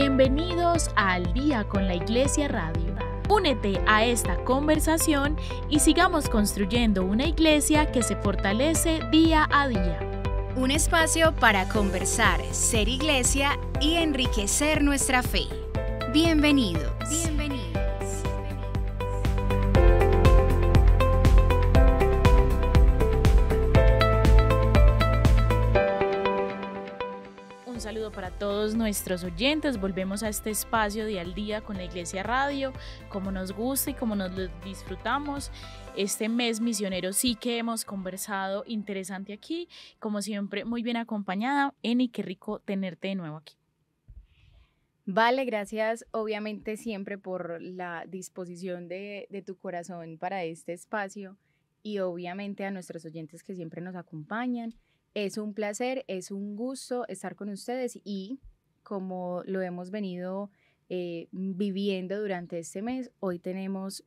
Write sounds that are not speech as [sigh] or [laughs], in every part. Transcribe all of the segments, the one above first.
Bienvenidos Al Día con la Iglesia Radio. Únete a esta conversación y sigamos construyendo una iglesia que se fortalece día a día. Un espacio para conversar, ser iglesia y enriquecer nuestra fe. Bienvenidos. Bienvenidos. para todos nuestros oyentes. Volvemos a este espacio de al día con la Iglesia Radio, como nos gusta y como nos lo disfrutamos. Este mes misionero sí que hemos conversado interesante aquí, como siempre muy bien acompañada. Eni, qué rico tenerte de nuevo aquí. Vale, gracias obviamente siempre por la disposición de tu corazón para este espacio y obviamente a nuestros oyentes que siempre nos acompañan. Es un placer, es un gusto estar con ustedes y como lo hemos venido eh, viviendo durante este mes, hoy tenemos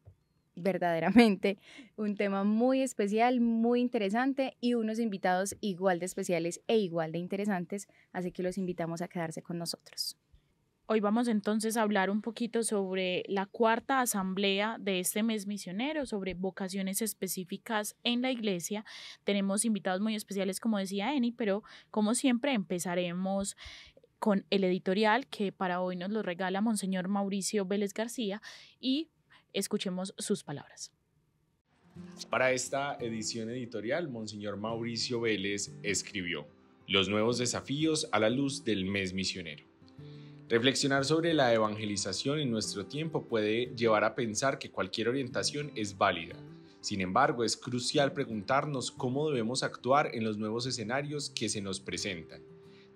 verdaderamente [laughs] un tema muy especial, muy interesante y unos invitados igual de especiales e igual de interesantes, así que los invitamos a quedarse con nosotros. Hoy vamos entonces a hablar un poquito sobre la cuarta asamblea de este mes misionero, sobre vocaciones específicas en la iglesia. Tenemos invitados muy especiales, como decía Eni, pero como siempre empezaremos con el editorial que para hoy nos lo regala Monseñor Mauricio Vélez García y escuchemos sus palabras. Para esta edición editorial, Monseñor Mauricio Vélez escribió Los nuevos desafíos a la luz del mes misionero. Reflexionar sobre la evangelización en nuestro tiempo puede llevar a pensar que cualquier orientación es válida. Sin embargo, es crucial preguntarnos cómo debemos actuar en los nuevos escenarios que se nos presentan.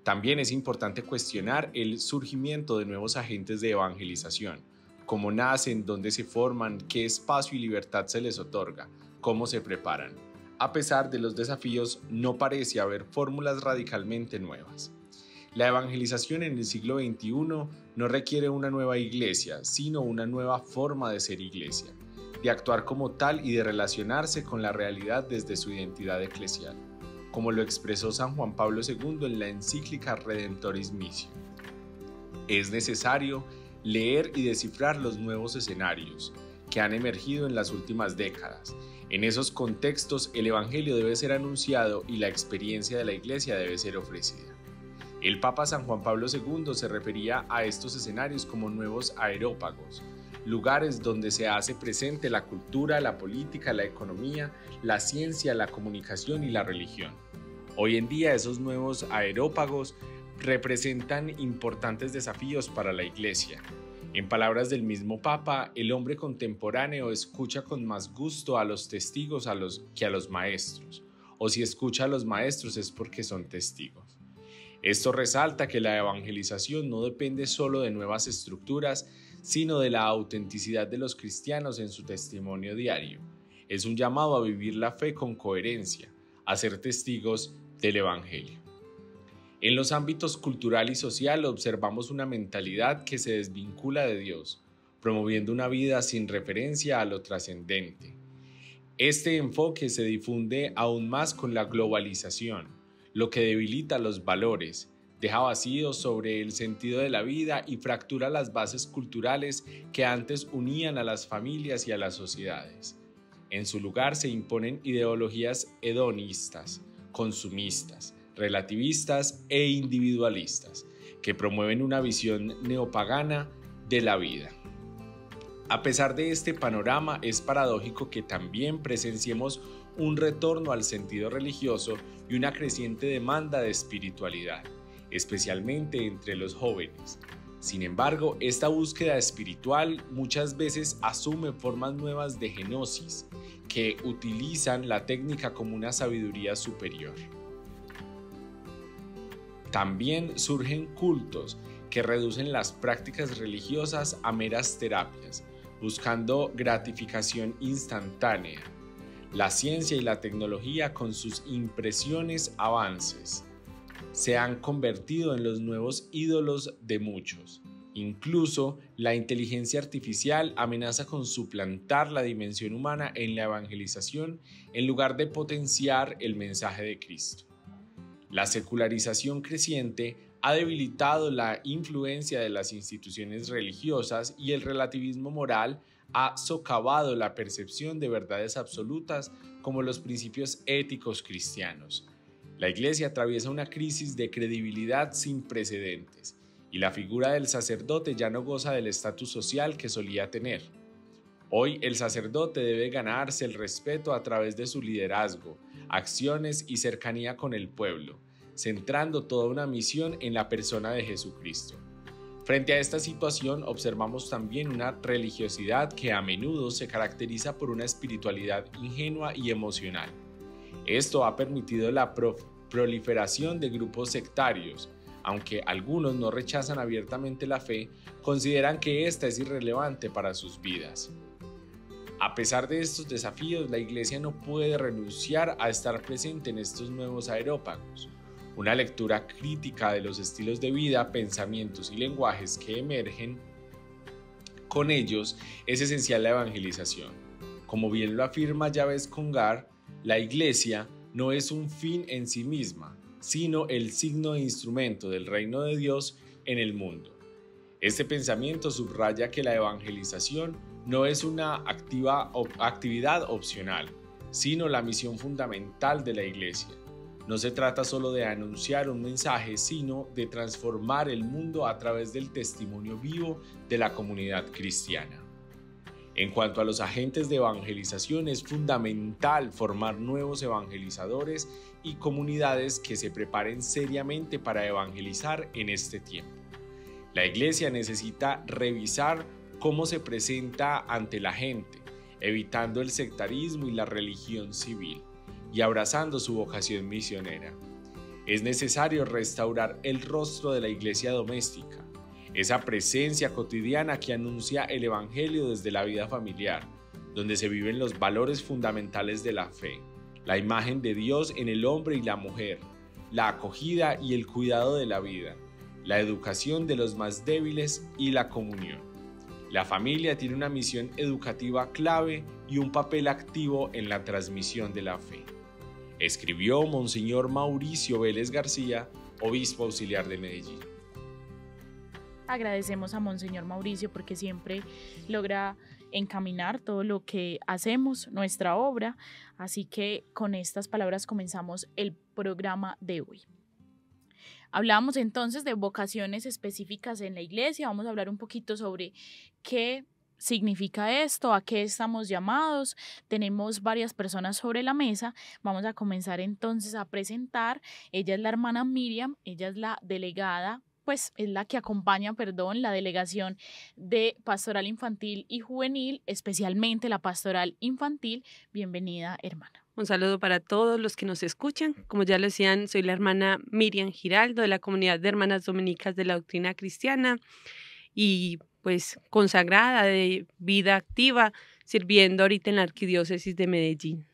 También es importante cuestionar el surgimiento de nuevos agentes de evangelización, cómo nacen, dónde se forman, qué espacio y libertad se les otorga, cómo se preparan. A pesar de los desafíos, no parece haber fórmulas radicalmente nuevas. La evangelización en el siglo XXI no requiere una nueva iglesia, sino una nueva forma de ser iglesia, de actuar como tal y de relacionarse con la realidad desde su identidad eclesial, como lo expresó San Juan Pablo II en la encíclica Redemptoris Missio. Es necesario leer y descifrar los nuevos escenarios que han emergido en las últimas décadas. En esos contextos el Evangelio debe ser anunciado y la experiencia de la Iglesia debe ser ofrecida. El Papa San Juan Pablo II se refería a estos escenarios como nuevos aerópagos, lugares donde se hace presente la cultura, la política, la economía, la ciencia, la comunicación y la religión. Hoy en día esos nuevos aerópagos representan importantes desafíos para la Iglesia. En palabras del mismo Papa, el hombre contemporáneo escucha con más gusto a los testigos que a los maestros, o si escucha a los maestros es porque son testigos. Esto resalta que la evangelización no depende solo de nuevas estructuras, sino de la autenticidad de los cristianos en su testimonio diario. Es un llamado a vivir la fe con coherencia, a ser testigos del Evangelio. En los ámbitos cultural y social observamos una mentalidad que se desvincula de Dios, promoviendo una vida sin referencia a lo trascendente. Este enfoque se difunde aún más con la globalización, lo que debilita los valores, deja vacíos sobre el sentido de la vida y fractura las bases culturales que antes unían a las familias y a las sociedades. En su lugar se imponen ideologías hedonistas, consumistas, relativistas e individualistas, que promueven una visión neopagana de la vida. A pesar de este panorama, es paradójico que también presenciemos un retorno al sentido religioso y una creciente demanda de espiritualidad, especialmente entre los jóvenes. Sin embargo, esta búsqueda espiritual muchas veces asume formas nuevas de genosis, que utilizan la técnica como una sabiduría superior. También surgen cultos que reducen las prácticas religiosas a meras terapias, buscando gratificación instantánea, la ciencia y la tecnología con sus impresiones avances se han convertido en los nuevos ídolos de muchos. Incluso la inteligencia artificial amenaza con suplantar la dimensión humana en la evangelización en lugar de potenciar el mensaje de Cristo. La secularización creciente ha debilitado la influencia de las instituciones religiosas y el relativismo moral ha socavado la percepción de verdades absolutas como los principios éticos cristianos. La Iglesia atraviesa una crisis de credibilidad sin precedentes y la figura del sacerdote ya no goza del estatus social que solía tener. Hoy el sacerdote debe ganarse el respeto a través de su liderazgo, acciones y cercanía con el pueblo, centrando toda una misión en la persona de Jesucristo. Frente a esta situación observamos también una religiosidad que a menudo se caracteriza por una espiritualidad ingenua y emocional. Esto ha permitido la proliferación de grupos sectarios. Aunque algunos no rechazan abiertamente la fe, consideran que esta es irrelevante para sus vidas. A pesar de estos desafíos, la Iglesia no puede renunciar a estar presente en estos nuevos aerópagos una lectura crítica de los estilos de vida, pensamientos y lenguajes que emergen con ellos, es esencial la evangelización. Como bien lo afirma Yávez Congar, la iglesia no es un fin en sí misma, sino el signo e instrumento del reino de Dios en el mundo. Este pensamiento subraya que la evangelización no es una activa, actividad opcional, sino la misión fundamental de la iglesia no se trata solo de anunciar un mensaje, sino de transformar el mundo a través del testimonio vivo de la comunidad cristiana. En cuanto a los agentes de evangelización, es fundamental formar nuevos evangelizadores y comunidades que se preparen seriamente para evangelizar en este tiempo. La iglesia necesita revisar cómo se presenta ante la gente, evitando el sectarismo y la religión civil y abrazando su vocación misionera. Es necesario restaurar el rostro de la iglesia doméstica, esa presencia cotidiana que anuncia el Evangelio desde la vida familiar, donde se viven los valores fundamentales de la fe, la imagen de Dios en el hombre y la mujer, la acogida y el cuidado de la vida, la educación de los más débiles y la comunión. La familia tiene una misión educativa clave y un papel activo en la transmisión de la fe escribió Monseñor Mauricio Vélez García, obispo auxiliar de Medellín. Agradecemos a Monseñor Mauricio porque siempre logra encaminar todo lo que hacemos, nuestra obra. Así que con estas palabras comenzamos el programa de hoy. Hablamos entonces de vocaciones específicas en la iglesia, vamos a hablar un poquito sobre qué significa esto, a qué estamos llamados. Tenemos varias personas sobre la mesa. Vamos a comenzar entonces a presentar. Ella es la hermana Miriam, ella es la delegada pues es la que acompaña, perdón, la delegación de Pastoral Infantil y Juvenil, especialmente la Pastoral Infantil. Bienvenida, hermana. Un saludo para todos los que nos escuchan. Como ya lo decían, soy la hermana Miriam Giraldo de la comunidad de Hermanas Dominicas de la Doctrina Cristiana y pues consagrada, de vida activa, sirviendo ahorita en la Arquidiócesis de Medellín.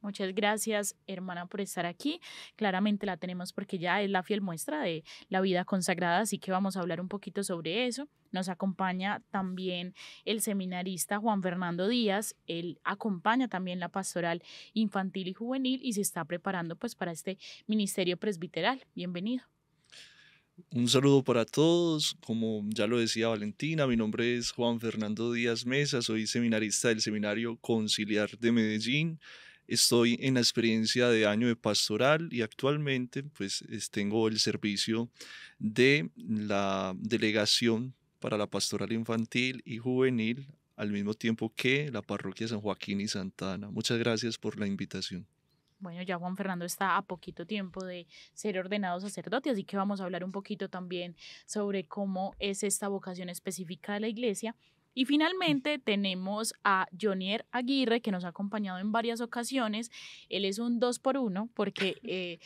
Muchas gracias, hermana, por estar aquí. Claramente la tenemos porque ya es la fiel muestra de la vida consagrada, así que vamos a hablar un poquito sobre eso. Nos acompaña también el seminarista Juan Fernando Díaz. Él acompaña también la pastoral infantil y juvenil y se está preparando pues para este ministerio presbiteral. Bienvenido. Un saludo para todos. Como ya lo decía Valentina, mi nombre es Juan Fernando Díaz Mesa, soy seminarista del Seminario Conciliar de Medellín. Estoy en la experiencia de año de pastoral y actualmente pues tengo el servicio de la delegación para la pastoral infantil y juvenil al mismo tiempo que la parroquia San Joaquín y Santa Ana. Muchas gracias por la invitación bueno, ya Juan Fernando está a poquito tiempo de ser ordenado sacerdote, así que vamos a hablar un poquito también sobre cómo es esta vocación específica de la iglesia. Y mm. finalmente tenemos a Jonier Aguirre, que nos ha acompañado en varias ocasiones. Él es un dos por uno porque eh,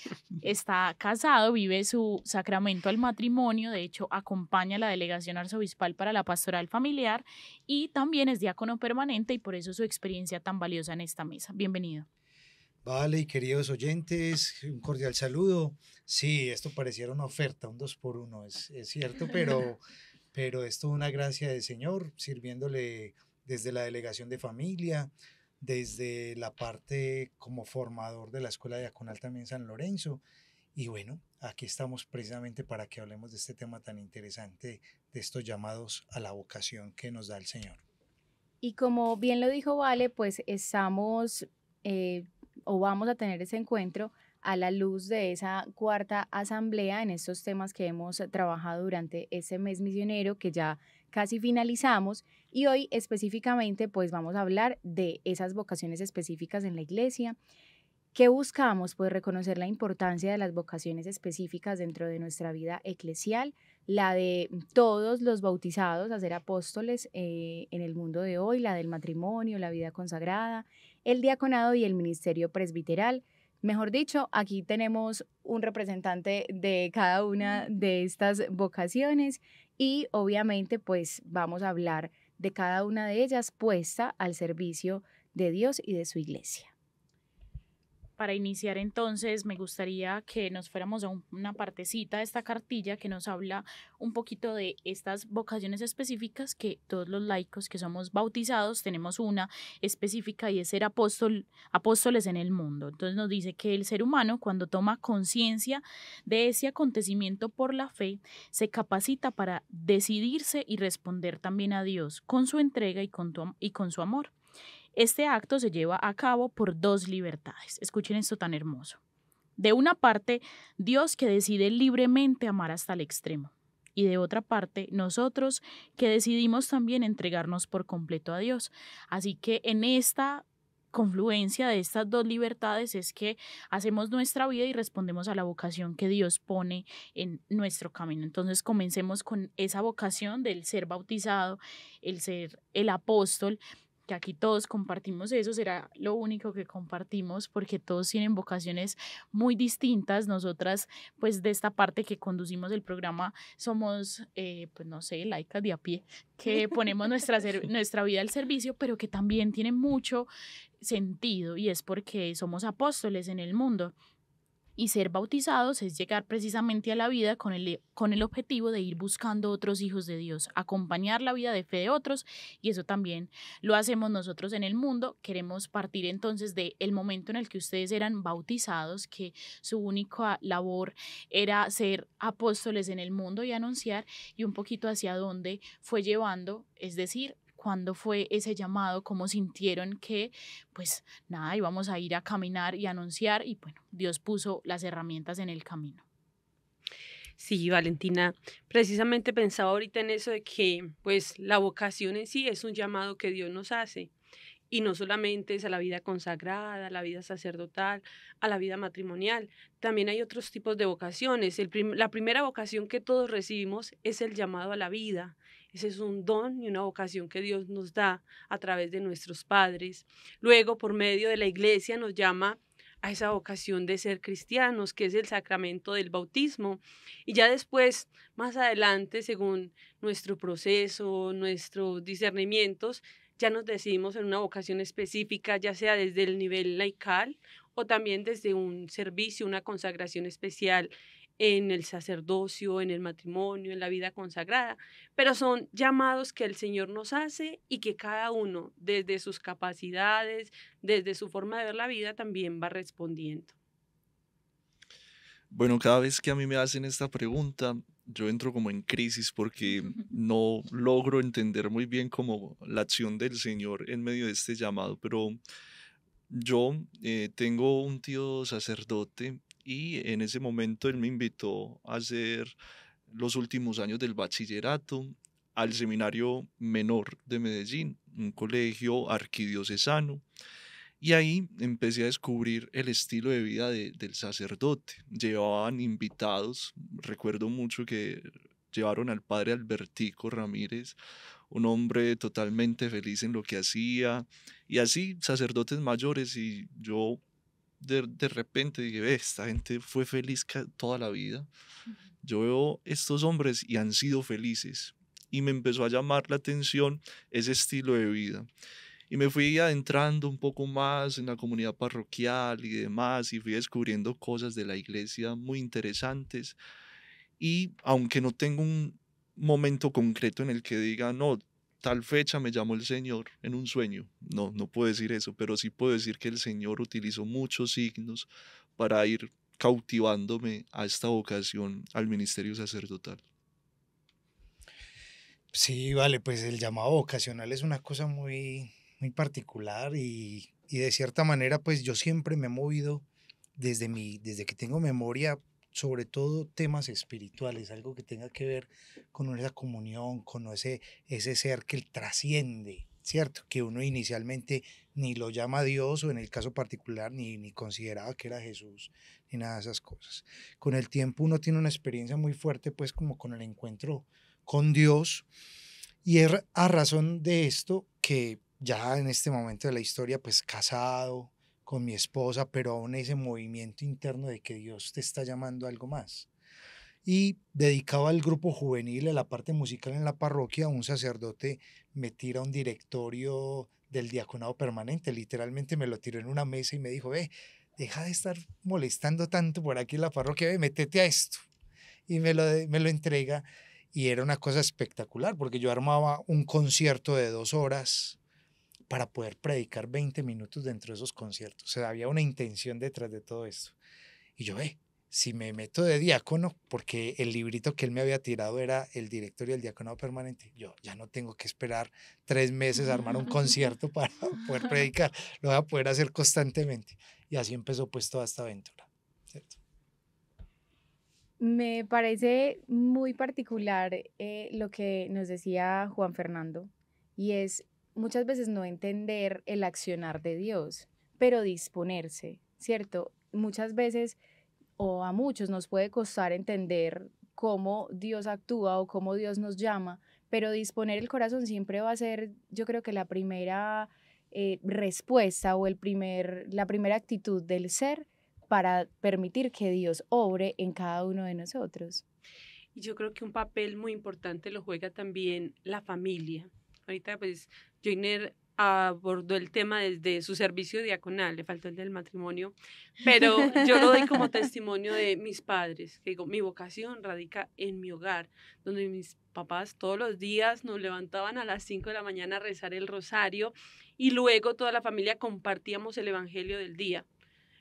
está casado, vive su sacramento al matrimonio, de hecho acompaña a la delegación arzobispal para la pastoral familiar y también es diácono permanente y por eso su experiencia tan valiosa en esta mesa. Bienvenido. Vale, y queridos oyentes, un cordial saludo. Sí, esto pareciera una oferta, un dos por uno, es, es cierto, pero, [laughs] pero es toda una gracia del Señor, sirviéndole desde la delegación de familia, desde la parte como formador de la Escuela Diaconal también San Lorenzo. Y bueno, aquí estamos precisamente para que hablemos de este tema tan interesante, de estos llamados a la vocación que nos da el Señor. Y como bien lo dijo Vale, pues estamos... Eh, o vamos a tener ese encuentro a la luz de esa cuarta asamblea en estos temas que hemos trabajado durante ese mes misionero que ya casi finalizamos y hoy específicamente pues vamos a hablar de esas vocaciones específicas en la iglesia. que buscamos? Pues reconocer la importancia de las vocaciones específicas dentro de nuestra vida eclesial, la de todos los bautizados a ser apóstoles eh, en el mundo de hoy, la del matrimonio, la vida consagrada, el diaconado y el ministerio presbiteral. Mejor dicho, aquí tenemos un representante de cada una de estas vocaciones y obviamente pues vamos a hablar de cada una de ellas puesta al servicio de Dios y de su iglesia para iniciar entonces me gustaría que nos fuéramos a una partecita de esta cartilla que nos habla un poquito de estas vocaciones específicas que todos los laicos que somos bautizados tenemos una específica y es ser apóstol, apóstoles en el mundo. Entonces nos dice que el ser humano cuando toma conciencia de ese acontecimiento por la fe se capacita para decidirse y responder también a Dios con su entrega y con, y con su amor. Este acto se lleva a cabo por dos libertades. Escuchen esto tan hermoso. De una parte, Dios que decide libremente amar hasta el extremo. Y de otra parte, nosotros que decidimos también entregarnos por completo a Dios. Así que en esta confluencia de estas dos libertades es que hacemos nuestra vida y respondemos a la vocación que Dios pone en nuestro camino. Entonces comencemos con esa vocación del ser bautizado, el ser el apóstol que aquí todos compartimos eso, será lo único que compartimos porque todos tienen vocaciones muy distintas. Nosotras, pues de esta parte que conducimos el programa, somos, eh, pues no sé, laicas de a pie, que ponemos nuestra, [laughs] nuestra vida al servicio, pero que también tiene mucho sentido y es porque somos apóstoles en el mundo. Y ser bautizados es llegar precisamente a la vida con el, con el objetivo de ir buscando otros hijos de Dios, acompañar la vida de fe de otros y eso también lo hacemos nosotros en el mundo. Queremos partir entonces del el momento en el que ustedes eran bautizados, que su única labor era ser apóstoles en el mundo y anunciar y un poquito hacia dónde fue llevando, es decir, cuándo fue ese llamado, cómo sintieron que, pues nada, íbamos a ir a caminar y anunciar y bueno, Dios puso las herramientas en el camino. Sí, Valentina, precisamente pensaba ahorita en eso de que pues la vocación en sí es un llamado que Dios nos hace y no solamente es a la vida consagrada, a la vida sacerdotal, a la vida matrimonial, también hay otros tipos de vocaciones. la primera vocación que todos recibimos es el llamado a la vida, ese es un don y una vocación que Dios nos da a través de nuestros padres. Luego, por medio de la iglesia, nos llama a esa vocación de ser cristianos, que es el sacramento del bautismo. Y ya después, más adelante, según nuestro proceso, nuestros discernimientos, ya nos decidimos en una vocación específica, ya sea desde el nivel laical o también desde un servicio, una consagración especial en el sacerdocio, en el matrimonio, en la vida consagrada, pero son llamados que el Señor nos hace y que cada uno, desde sus capacidades, desde su forma de ver la vida, también va respondiendo. Bueno, cada vez que a mí me hacen esta pregunta, yo entro como en crisis porque [laughs] no logro entender muy bien como la acción del Señor en medio de este llamado, pero yo eh, tengo un tío sacerdote y en ese momento él me invitó a hacer los últimos años del bachillerato al seminario menor de Medellín, un colegio arquidiocesano. Y ahí empecé a descubrir el estilo de vida del sacerdote. Llevaban invitados, recuerdo mucho que llevaron al padre Albertico Ramírez, un hombre totalmente feliz en lo que hacía, y así sacerdotes mayores, y yo de, repente dije, ve esta gente fue feliz toda la vida. Yo veo estos hombres y han sido felices. Y me empezó a llamar la atención ese estilo de vida. Y me fui adentrando un poco más en la comunidad parroquial y demás, y fui descubriendo cosas de la iglesia muy interesantes. Y aunque no tengo un momento concreto en el que diga, no, tal fecha me llamó el Señor en un sueño. No, no puedo decir eso, pero sí puedo decir que el Señor utilizó muchos signos para ir cautivándome a esta vocación al ministerio sacerdotal. Sí, vale, pues el llamado vocacional es una cosa muy, muy particular y, y de cierta manera pues yo siempre me he movido desde, mi, desde que tengo memoria sobre todo temas espirituales, algo que tenga que ver con esa comunión, con ese, ese ser que trasciende, ¿cierto? Que uno inicialmente ni lo llama Dios o en el caso particular ni, ni consideraba que era Jesús, ni nada de esas cosas. Con el tiempo uno tiene una experiencia muy fuerte, pues como con el encuentro con Dios. Y es a razón de esto que ya en este momento de la historia, pues casado, con mi esposa, pero aún ese movimiento interno de que Dios te está llamando a algo más. Y dedicado al grupo juvenil, a la parte musical en la parroquia, un sacerdote me tira un directorio del diaconado permanente, literalmente me lo tiró en una mesa y me dijo, ve, deja de estar molestando tanto por aquí en la parroquia, ve, métete a esto. Y me lo, me lo entrega y era una cosa espectacular porque yo armaba un concierto de dos horas para poder predicar 20 minutos dentro de esos conciertos. O sea, había una intención detrás de todo esto. Y yo, ve, si me meto de diácono, porque el librito que él me había tirado era el directorio del el diácono permanente, yo ya no tengo que esperar tres meses a armar un [laughs] concierto para [laughs] poder predicar, lo voy a poder hacer constantemente. Y así empezó pues toda esta aventura. ¿cierto? Me parece muy particular eh, lo que nos decía Juan Fernando, y es muchas veces no entender el accionar de Dios, pero disponerse, ¿cierto? Muchas veces o a muchos nos puede costar entender cómo Dios actúa o cómo Dios nos llama, pero disponer el corazón siempre va a ser, yo creo que la primera eh, respuesta o el primer, la primera actitud del ser para permitir que Dios obre en cada uno de nosotros. Y yo creo que un papel muy importante lo juega también la familia. Ahorita, pues, Joiner abordó el tema desde su servicio diaconal, le faltó el del matrimonio, pero yo lo doy como [laughs] testimonio de mis padres, que mi vocación radica en mi hogar, donde mis papás todos los días nos levantaban a las 5 de la mañana a rezar el rosario y luego toda la familia compartíamos el Evangelio del día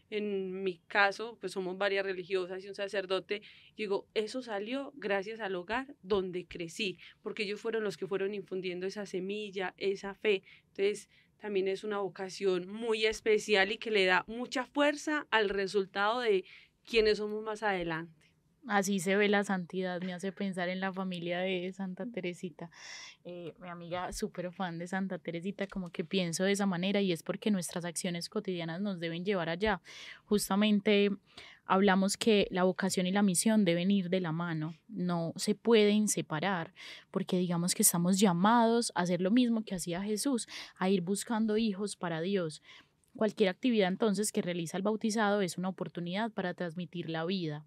en mi caso, pues somos varias religiosas y un sacerdote, digo, eso salió gracias al hogar donde crecí, porque ellos fueron los que fueron infundiendo esa semilla, esa fe. Entonces, también es una vocación muy especial y que le da mucha fuerza al resultado de quienes somos más adelante así se ve la santidad, me hace pensar en la familia de Santa Teresita. Eh, mi amiga súper fan de Santa Teresita, como que pienso de esa manera y es porque nuestras acciones cotidianas nos deben llevar allá. Justamente hablamos que la vocación y la misión deben ir de la mano, no se pueden separar, porque digamos que estamos llamados a hacer lo mismo que hacía Jesús, a ir buscando hijos para Dios. Cualquier actividad entonces que realiza el bautizado es una oportunidad para transmitir la vida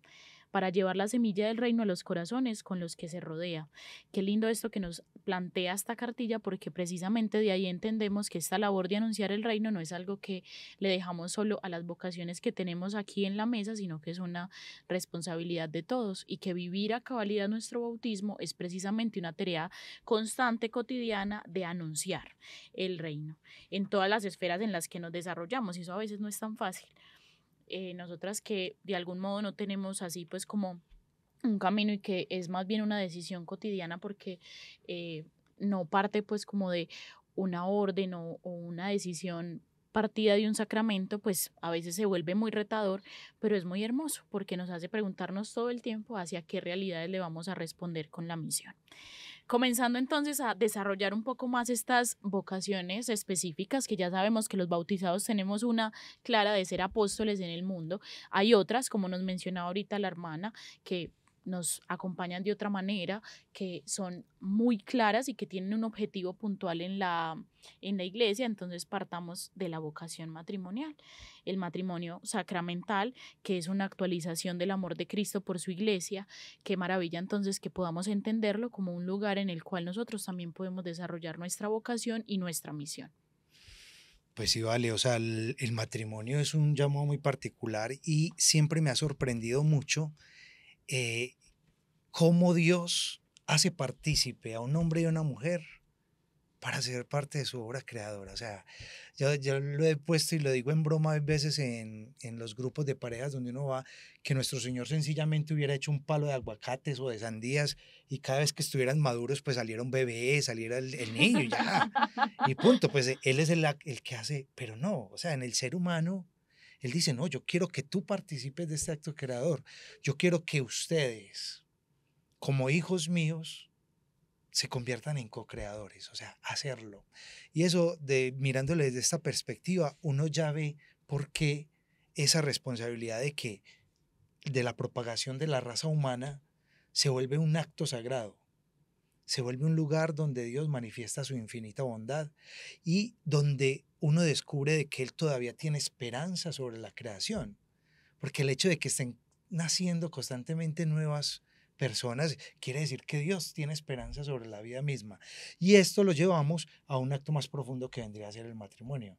para llevar la semilla del reino a los corazones con los que se rodea. Qué lindo esto que nos plantea esta cartilla porque precisamente de ahí entendemos que esta labor de anunciar el reino no es algo que le dejamos solo a las vocaciones que tenemos aquí en la mesa, sino que es una responsabilidad de todos y que vivir a cabalidad nuestro bautismo es precisamente una tarea constante, cotidiana de anunciar el reino en todas las esferas en las que nos desarrollamos y eso a veces no es tan fácil. Eh, nosotras que de algún modo no tenemos así pues como un camino y que es más bien una decisión cotidiana porque eh, no parte pues como de una orden o, o una decisión partida de un sacramento, pues a veces se vuelve muy retador, pero es muy hermoso porque nos hace preguntarnos todo el tiempo hacia qué realidades le vamos a responder con la misión comenzando entonces a desarrollar un poco más estas vocaciones específicas, que ya sabemos que los bautizados tenemos una clara de ser apóstoles en el mundo. Hay otras, como nos mencionaba ahorita la hermana, que nos acompañan de otra manera, que son muy claras y que tienen un objetivo puntual en la, en la iglesia, entonces partamos de la vocación matrimonial, el matrimonio sacramental, que es una actualización del amor de Cristo por su iglesia. Qué maravilla entonces que podamos entenderlo como un lugar en el cual nosotros también podemos desarrollar nuestra vocación y nuestra misión. Pues sí, vale, o sea, el, el matrimonio es un llamado muy particular y siempre me ha sorprendido mucho eh, cómo Dios hace partícipe a un hombre y a una mujer para ser parte de su obra creadora. O sea, yo, lo he puesto y lo digo en broma a veces en, en, los grupos de parejas donde uno va, que nuestro Señor sencillamente hubiera hecho un palo de aguacates o de sandías y cada vez que estuvieran maduros, pues saliera un bebé, saliera el, el niño, ya. Y punto, pues Él es el, el que hace, pero no, o sea, en el ser humano él dice, no, yo quiero que tú participes de este acto creador. Yo quiero que ustedes, como hijos míos, se conviertan en co-creadores, o sea, hacerlo. Y eso, de, mirándole desde esta perspectiva, uno ya ve por qué esa responsabilidad de que de la propagación de la raza humana se vuelve un acto sagrado, se vuelve un lugar donde Dios manifiesta su infinita bondad y donde uno descubre de que él todavía tiene esperanza sobre la creación, porque el hecho de que estén naciendo constantemente nuevas personas quiere decir que Dios tiene esperanza sobre la vida misma. Y esto lo llevamos a un acto más profundo que vendría a ser el matrimonio.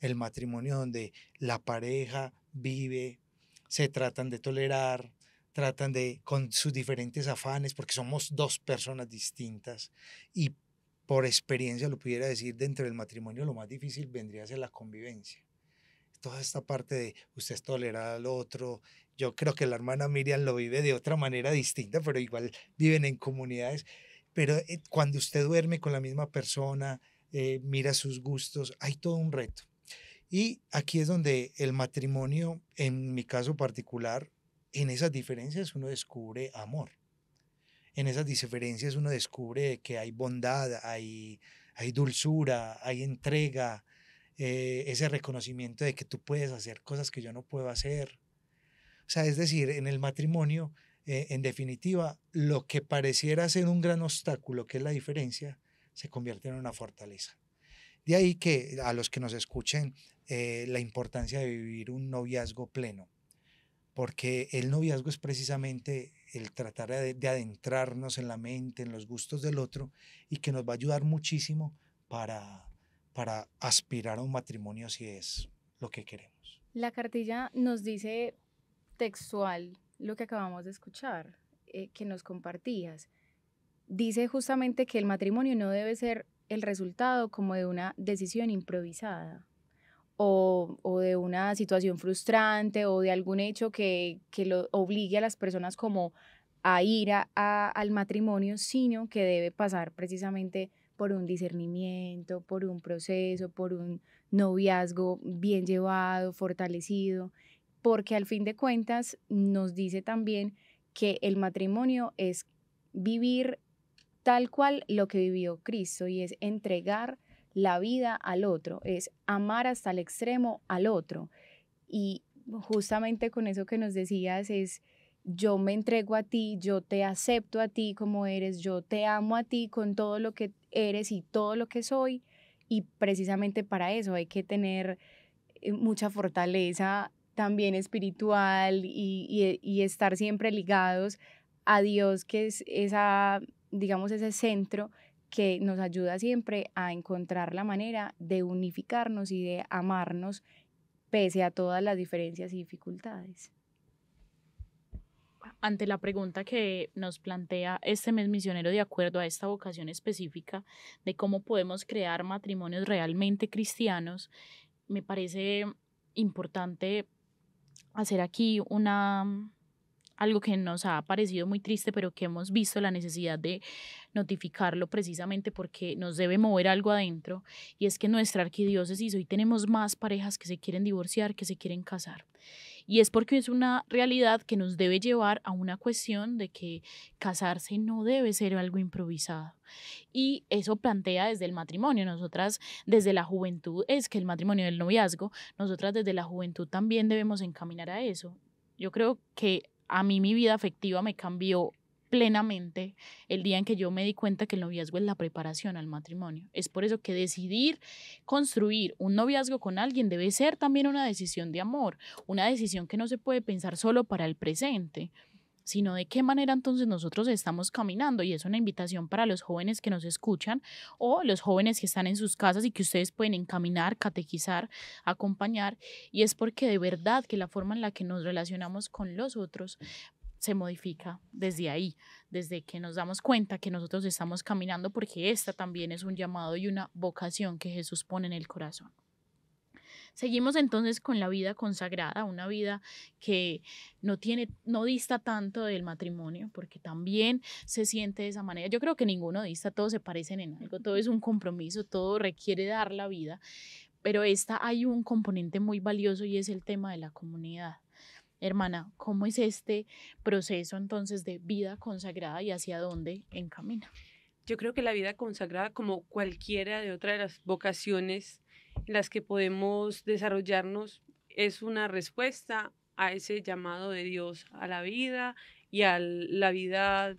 El matrimonio donde la pareja vive, se tratan de tolerar, tratan de, con sus diferentes afanes, porque somos dos personas distintas, y por experiencia lo pudiera decir, dentro del matrimonio lo más difícil vendría a ser la convivencia. Toda esta parte de usted es tolerar al otro. Yo creo que la hermana Miriam lo vive de otra manera distinta, pero igual viven en comunidades. Pero eh, cuando usted duerme con la misma persona, eh, mira sus gustos, hay todo un reto. Y aquí es donde el matrimonio, en mi caso particular, en esas diferencias uno descubre amor en esas diferencias uno descubre que hay bondad, hay, dulzura, hay entrega, eh, ese reconocimiento de que tú puedes hacer cosas que yo no puedo hacer. O sea, es decir, en el matrimonio, eh, en definitiva, lo que pareciera ser un gran obstáculo, que es la diferencia, se convierte en una fortaleza. De ahí que a los que nos escuchen eh, la importancia de vivir un noviazgo pleno porque el noviazgo es precisamente el tratar de, adentrarnos en la mente, en los gustos del otro, y que nos va a ayudar muchísimo para, aspirar a un matrimonio si es lo que queremos. La cartilla nos dice textual lo que acabamos de escuchar, eh, que nos compartías. Dice justamente que el matrimonio no debe ser el resultado como de una decisión improvisada o, de una situación frustrante o de algún hecho que, lo obligue a las personas como a ir al matrimonio, sino que debe pasar precisamente por un discernimiento, por un proceso, por un noviazgo bien llevado, fortalecido, porque al fin de cuentas nos dice también que el matrimonio es vivir tal cual lo que vivió Cristo y es entregar la vida al otro, es amar hasta el extremo al otro. Y justamente con eso que nos decías es, yo me entrego a ti, yo te acepto a ti como eres, yo te amo a ti con todo lo que eres y todo lo que soy. Y precisamente para eso hay que tener eh, mucha fortaleza también espiritual eh, y, estar siempre ligados a Dios, que es esa, digamos, ese centro que nos ayuda siempre a encontrar la manera de unificarnos y de amarnos pese a todas las diferencias y dificultades. Ante la pregunta que nos plantea este mes misionero de acuerdo a esta vocación específica de cómo podemos crear matrimonios realmente cristianos, me parece importante hacer aquí una, algo que nos ha parecido muy triste, pero que hemos visto la necesidad de notificarlo precisamente porque nos debe mover algo adentro, y es que nuestra arquidiócesis hoy tenemos más parejas que se quieren divorciar, que se quieren casar. Y es porque es una realidad que nos debe llevar a una cuestión de que casarse no debe ser algo improvisado. Y eso plantea desde el matrimonio. Nosotras desde la juventud, es que el matrimonio del noviazgo, nosotras desde la juventud también debemos encaminar a eso. Yo creo que a mí mi vida afectiva me cambió plenamente el día en que yo me di cuenta que el noviazgo es la preparación al matrimonio. Es por eso que decidir construir un noviazgo con alguien debe ser también una decisión de amor, una decisión que no se puede pensar solo para el presente sino de qué manera entonces nosotros estamos caminando. Y es una invitación para los jóvenes que nos escuchan o los jóvenes que están en sus casas y que ustedes pueden encaminar, catequizar, acompañar. Y es porque de verdad que la forma en la que nos relacionamos con los otros se modifica desde ahí, desde que nos damos cuenta que nosotros estamos caminando, porque esta también es un llamado y una vocación que Jesús pone en el corazón. Seguimos entonces con la vida consagrada, una vida que no tiene, no dista tanto del matrimonio, porque también se siente de esa manera. Yo creo que ninguno dista, todos se parecen en algo, todo es un compromiso, todo requiere dar la vida, pero esta hay un componente muy valioso y es el tema de la comunidad. Hermana, ¿cómo es este proceso entonces de vida consagrada y hacia dónde encamina? Yo creo que la vida consagrada, como cualquiera de otras de las vocaciones, en las que podemos desarrollarnos es una respuesta a ese llamado de Dios a la vida y a la vida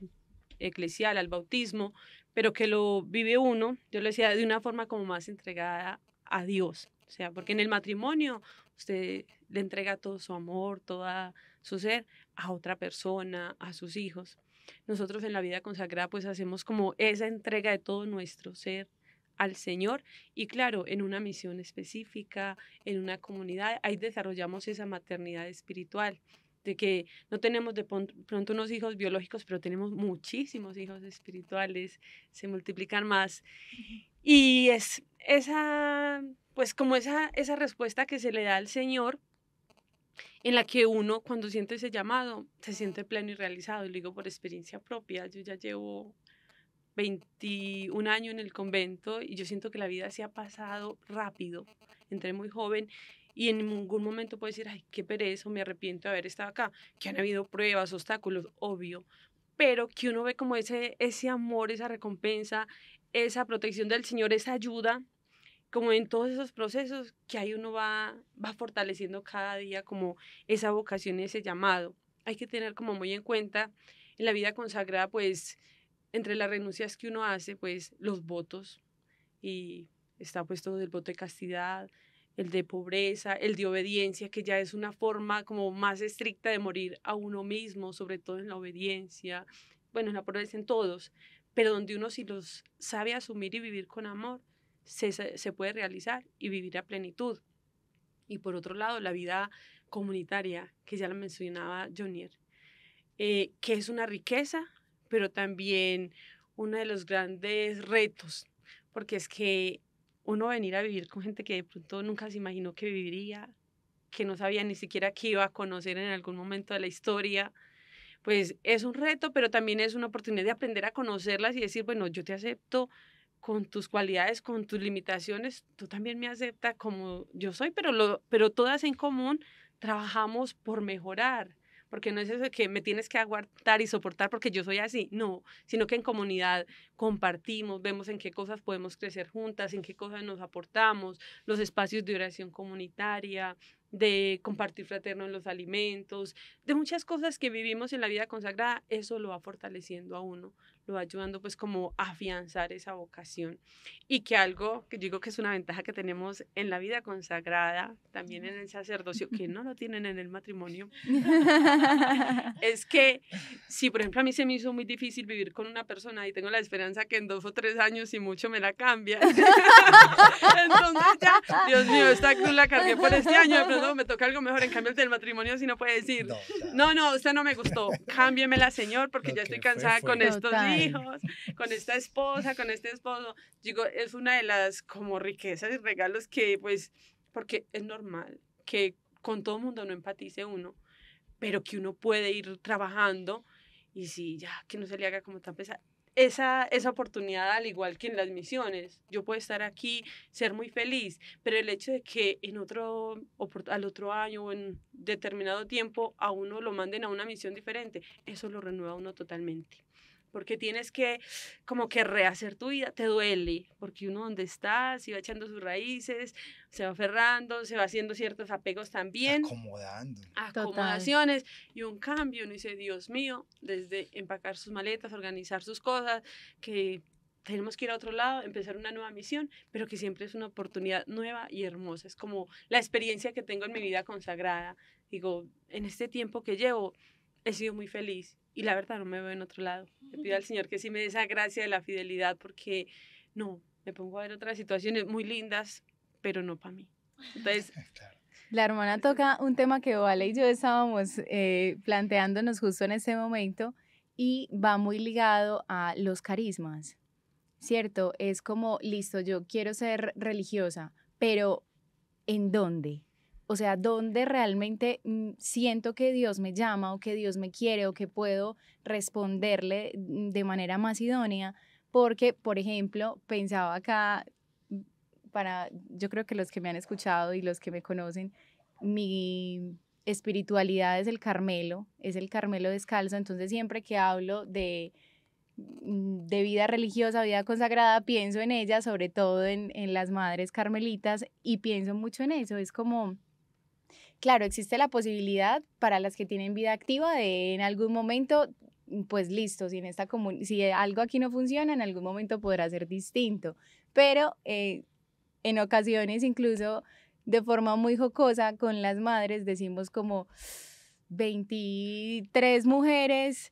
eclesial, al bautismo, pero que lo vive uno, yo lo decía, de una forma como más entregada a Dios. O sea, porque en el matrimonio usted le entrega todo su amor, todo su ser a otra persona, a sus hijos. Nosotros en la vida consagrada pues hacemos como esa entrega de todo nuestro ser al Señor y claro, en una misión específica, en una comunidad, ahí desarrollamos esa maternidad espiritual de que no tenemos de pronto unos hijos biológicos, pero tenemos muchísimos hijos espirituales, se multiplican más. Y es esa, pues como esa, esa respuesta que se le da al Señor, en la que uno cuando siente ese llamado se siente pleno y realizado. Y lo digo por experiencia propia, yo ya llevo 21 años en el convento y yo siento que la vida se ha pasado rápido. Entré muy joven y en ningún momento puedo decir, ay, qué pereza, me arrepiento de haber estado acá. Que han habido pruebas, obstáculos, obvio, pero que uno ve como ese, ese amor, esa recompensa, esa protección del Señor, esa ayuda, como en todos esos procesos que ahí uno va, va fortaleciendo cada día como esa vocación, ese llamado. Hay que tener como muy en cuenta en la vida consagrada, pues entre las renuncias que uno hace, pues los votos, y está puesto el voto de castidad, el de pobreza, el de obediencia, que ya es una forma como más estricta de morir a uno mismo, sobre todo en la obediencia, bueno, en la pobreza en todos, pero donde uno si los sabe asumir y vivir con amor, se, puede realizar y vivir a plenitud. Y por otro lado, la vida comunitaria, que ya la mencionaba Jonier, eh, que es una riqueza pero también uno de los grandes retos, porque es que uno venir a vivir con gente que de pronto nunca se imaginó que viviría, que no sabía ni siquiera que iba a conocer en algún momento de la historia, pues es un reto, pero también es una oportunidad de aprender a conocerlas y decir, bueno, yo te acepto con tus cualidades, con tus limitaciones, tú también me aceptas como yo soy, pero, lo, pero todas en común trabajamos por mejorar porque no es eso que me tienes que aguantar y soportar porque yo soy así, no, sino que en comunidad compartimos, vemos en qué cosas podemos crecer juntas, en qué cosas nos aportamos, los espacios de oración comunitaria, de compartir fraterno en los alimentos, de muchas cosas que vivimos en la vida consagrada, eso lo va fortaleciendo a uno lo va ayudando pues como a afianzar esa vocación. Y que algo que digo que es una ventaja que tenemos en la vida consagrada, también en el sacerdocio, que no lo tienen en el matrimonio, [laughs] es que si por ejemplo a mí se me hizo muy difícil vivir con una persona y tengo la esperanza que en dos o tres años si mucho me la cambia, [laughs] entonces ya, Dios mío, esta cruz la cargué por este año, me toca algo mejor, en cambio el del matrimonio si no puede decir, no, no, usted no me gustó, cámbiemela Señor, porque ya estoy cansada con estos días con esta esposa, con este esposo. Digo, es una de las como riquezas y regalos que pues, porque es normal que con todo el mundo no empatice uno, pero que uno puede ir trabajando y si ya, que no se le haga como tan pesado. Esa, esa oportunidad, al igual que en las misiones, yo puedo estar aquí, ser muy feliz, pero el hecho de que en otro, al otro año o en determinado tiempo a uno lo manden a una misión diferente, eso lo renueva uno totalmente porque tienes que como que rehacer tu vida, te duele, porque uno donde está, se va echando sus raíces, se va aferrando, se va haciendo ciertos apegos también. Acomodando. Acomodaciones y un cambio, no dice, Dios mío, desde empacar sus maletas, organizar sus cosas, que tenemos que ir a otro lado, empezar una nueva misión, pero que siempre es una oportunidad nueva y hermosa. Es como la experiencia que tengo en mi vida consagrada. Digo, en este tiempo que llevo, he sido muy feliz y la verdad no me veo en otro lado. Le pido al Señor que sí me dé esa gracia de la fidelidad porque no, me pongo a ver otras situaciones muy lindas, pero no para mí. Entonces... [laughs] La hermana toca un tema que Vale y yo estábamos eh, planteándonos justo en ese momento y va muy ligado a los carismas, ¿cierto? Es como, listo, yo quiero ser religiosa, pero ¿en dónde? O sea, donde realmente mm, siento que Dios me llama o que Dios me quiere o que puedo responderle mm, de manera más idónea. Porque, por ejemplo, pensaba acá, mm, para, yo creo que los que me han escuchado y los que me conocen, mi espiritualidad es el Carmelo, es el Carmelo descalzo, entonces siempre que hablo de, de vida religiosa, vida consagrada, pienso en ella, sobre todo en, en, las madres carmelitas, y pienso mucho en eso, es como claro, existe la posibilidad para las que tienen vida activa de en algún momento pues listo, si, en esta si algo aquí no funciona, en algún momento podrá ser distinto. Pero eh, en ocasiones, incluso de forma muy jocosa, con las madres decimos como 23 mujeres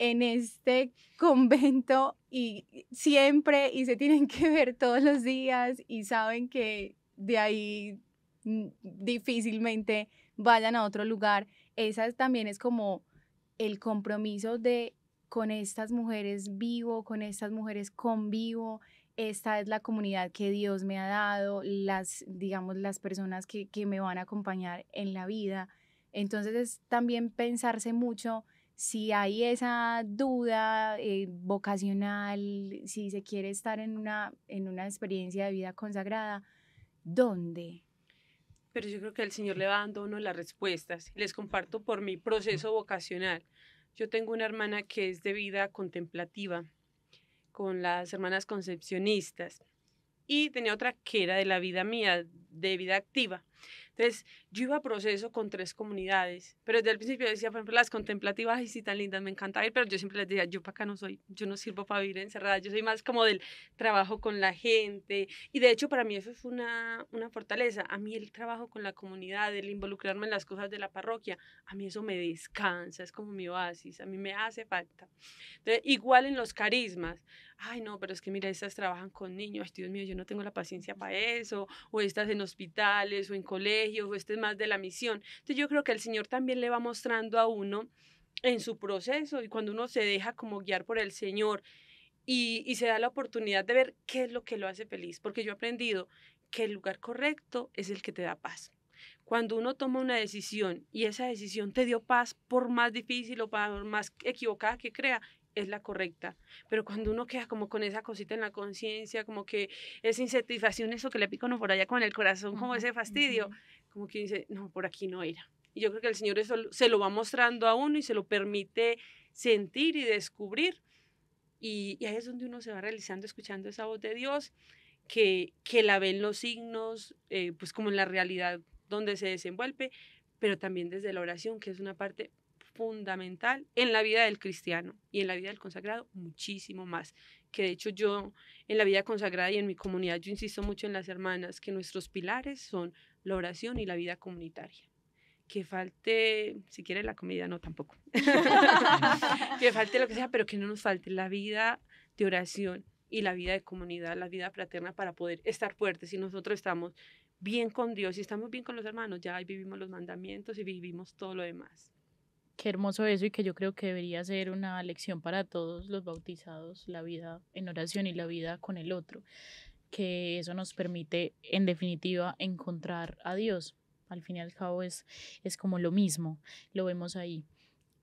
en este convento y siempre y se tienen que ver todos los días y saben que de ahí Mm, difícilmente vayan a otro lugar. Esa también es como el compromiso de con estas mujeres vivo, con estas mujeres convivo. Esta es la comunidad que Dios me ha dado, las, digamos, las personas que, que me van a acompañar en la vida. Entonces es también pensarse mucho si hay esa duda eh, vocacional, si se quiere estar en una, en una experiencia de vida consagrada, ¿dónde? pero yo creo que el Señor le va dando las respuestas. Les comparto por mi proceso vocacional. Yo tengo una hermana que es de vida contemplativa, con las hermanas concepcionistas, y tenía otra que era de la vida mía, de vida activa. Entonces, yo iba a proceso con tres comunidades, pero desde el principio decía, por ejemplo, las contemplativas, y sí, tan lindas, me encanta ir, pero yo siempre les decía, yo para acá no soy, yo no sirvo para vivir encerrada, yo soy más como del trabajo con la gente. Y de hecho, para mí eso fue una, una fortaleza. A mí el trabajo con la comunidad, el involucrarme en las cosas de la parroquia, a mí eso me descansa, es como mi oasis, a mí me hace falta. Entonces, igual en los carismas, ay no, pero es que mira, estas trabajan con niños, ay, Dios mío, yo no tengo la paciencia para eso, o estas en hospitales o en colegios este es más de la misión. Entonces yo creo que el Señor también le va mostrando a uno en su proceso y cuando uno se deja como guiar por el Señor y, y se da la oportunidad de ver qué es lo que lo hace feliz, porque yo he aprendido que el lugar correcto es el que te da paz. Cuando uno toma una decisión y esa decisión te dio paz, por más difícil o por más equivocada que crea, es la correcta. Pero cuando uno queda como con esa cosita en la conciencia, como que esa insatisfacción, eso que le pico por allá con el corazón, como ese fastidio, como que dice, no, por aquí no era. Y yo creo que el Señor eso se lo va mostrando a uno y se lo permite sentir y descubrir. Y, ahí es donde uno se va realizando, escuchando esa voz de Dios, que, que la ven los signos, eh, pues como en la realidad donde se desenvuelve, pero también desde la oración, que es una parte fundamental en la vida del cristiano y en la vida del consagrado muchísimo más. Que de hecho yo en la vida consagrada y en mi comunidad yo insisto mucho en las hermanas que nuestros pilares son la oración y la vida comunitaria que falte, si quiere la comida, no tampoco, [laughs] que falte lo que sea, pero que no nos falte la vida de oración y la vida de comunidad, la vida fraterna para poder estar fuertes. Si nosotros estamos bien con Dios y estamos bien con los hermanos, ya ahí vivimos los mandamientos y vivimos todo lo demás. Qué hermoso eso y que yo creo que debería ser una lección para todos los bautizados, la vida en oración y la vida con el otro, que eso nos permite en definitiva encontrar a Dios. Al fin y al cabo es, es como lo mismo, lo vemos ahí.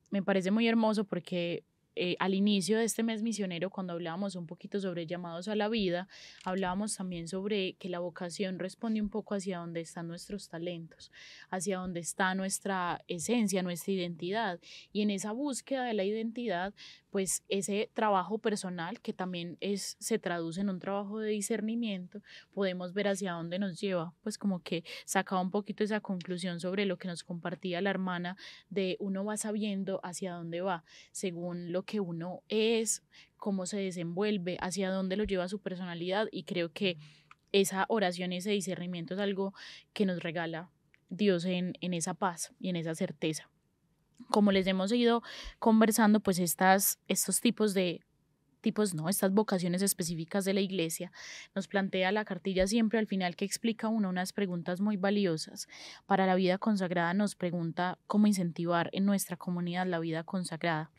Me parece muy hermoso porque eh, al inicio de este mes misionero, cuando hablábamos un poquito sobre llamados a la vida, hablábamos también sobre que la vocación responde un poco hacia dónde están nuestros talentos, hacia dónde está nuestra esencia, nuestra identidad. Y en esa búsqueda de la identidad, pues ese trabajo personal, que también es, se traduce en un trabajo de discernimiento, podemos ver hacia dónde nos lleva, pues como que sacaba un poquito esa conclusión sobre lo que nos compartía la hermana de uno va sabiendo hacia dónde va, según lo que uno es, cómo se desenvuelve, hacia dónde lo lleva su personalidad y creo que esa oración, ese discernimiento es algo que nos regala Dios en, esa paz y en esa certeza. Como les hemos ido conversando, pues estas, estos tipos de tipos no, estas vocaciones específicas de la iglesia, nos plantea la cartilla siempre al final que explica uno unas preguntas muy valiosas. Para la vida consagrada nos pregunta cómo incentivar en nuestra comunidad la vida consagrada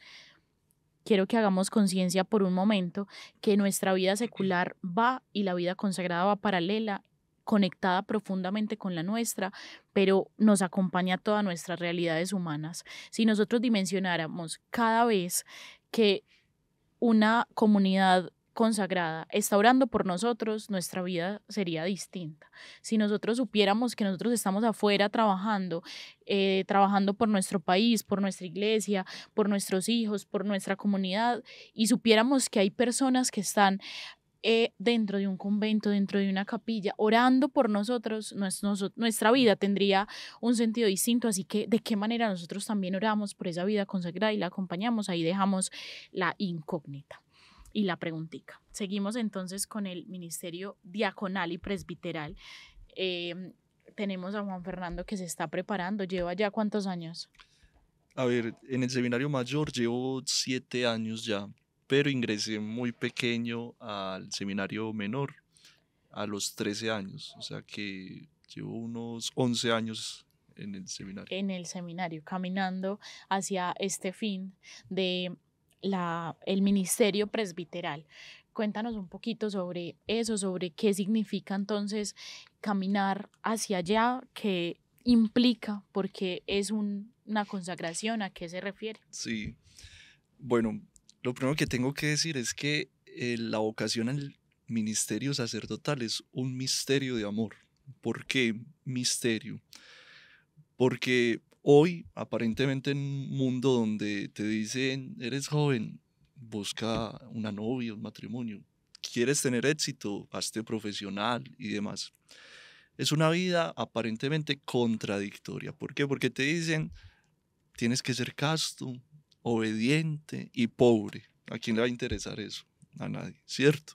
quiero que hagamos conciencia por un momento que nuestra vida secular va y la vida consagrada va paralela conectada profundamente con la nuestra, pero nos acompaña a todas nuestras realidades humanas. Si nosotros dimensionáramos cada vez que una comunidad consagrada está orando por nosotros, nuestra vida sería distinta. Si nosotros supiéramos que nosotros estamos afuera trabajando, eh, trabajando por nuestro país, por nuestra iglesia, por nuestros hijos, por nuestra comunidad, y supiéramos que hay personas que están eh, dentro de un convento, dentro de una capilla, orando por nosotros, nuestra vida tendría un sentido distinto. Así que, ¿de qué manera nosotros también oramos por esa vida consagrada y la acompañamos? Ahí dejamos la incógnita y la preguntica. Seguimos entonces con el ministerio diaconal y presbiteral. Em, tenemos a Juan Fernando que se está preparando. ¿Lleva ya cuántos años? A ver, en el seminario mayor llevo siete años ya, pero ingresé muy pequeño al seminario menor a los 13 años, o sea que llevo unos 11 años en el seminario. En el seminario, caminando hacia este fin de el ministerio presbiteral. Cuéntanos un poquito sobre eso, sobre qué significa entonces caminar hacia allá, qué implica, porque es una consagración, ¿a qué se refiere? Sí, bueno, lo primero que tengo que decir es que eh, la vocación al ministerio sacerdotal es un misterio de amor. ¿Por qué misterio? Porque hoy, aparentemente en un mundo donde te dicen, eres joven, busca una novia, un matrimonio, quieres tener éxito, hazte profesional y demás. Es una vida aparentemente contradictoria. ¿Por qué? Porque te dicen, tienes que ser casto, obediente y pobre. ¿A quién le va a interesar eso? A nadie, ¿cierto?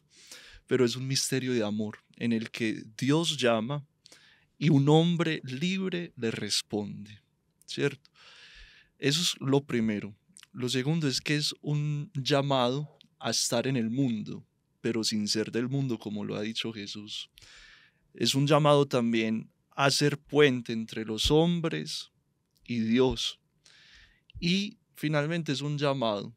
Pero es un misterio de amor en el que Dios llama y un hombre libre le responde. ¿cierto? Eso es lo primero. Lo segundo es que es un llamado a estar en el mundo, pero sin ser del mundo, como lo ha dicho Jesús. Es un llamado también a ser puente entre los hombres y Dios. Y finalmente es un llamado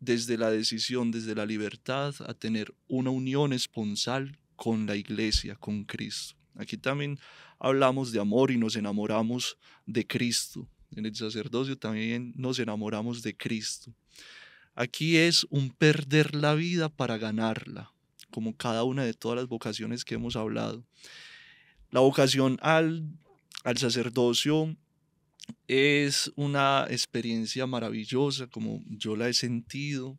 desde la decisión, desde la libertad, a tener una unión esponsal con la iglesia, con Cristo. Aquí también hablamos de amor y nos enamoramos de Cristo. En el sacerdocio también nos enamoramos de Cristo. Aquí es un perder la vida para ganarla, como cada una de todas las vocaciones que hemos hablado. La vocación al, al sacerdocio es una experiencia maravillosa, como yo la he sentido.